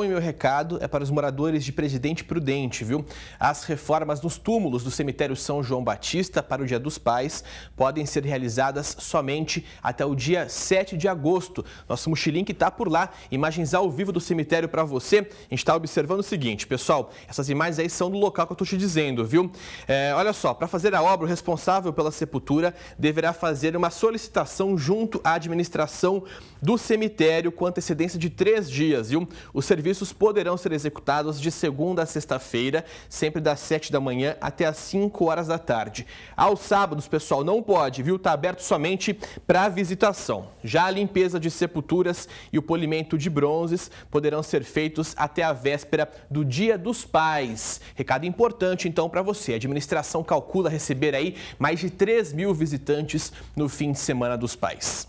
O meu recado é para os moradores de Presidente Prudente, viu? As reformas nos túmulos do cemitério São João Batista para o Dia dos Pais podem ser realizadas somente até o dia 7 de agosto. Nosso que está por lá, imagens ao vivo do cemitério para você. A gente está observando o seguinte, pessoal, essas imagens aí são do local que eu estou te dizendo, viu? É, olha só, para fazer a obra, o responsável pela sepultura deverá fazer uma solicitação junto à administração do cemitério com antecedência de três dias, viu? O serviço serviços poderão ser executados de segunda a sexta-feira, sempre das 7 da manhã até as 5 horas da tarde. Aos sábados, pessoal, não pode, viu? Está aberto somente para visitação. Já a limpeza de sepulturas e o polimento de bronzes poderão ser feitos até a véspera do Dia dos Pais. Recado importante, então, para você. A administração calcula receber aí mais de 3 mil visitantes no fim de semana dos pais.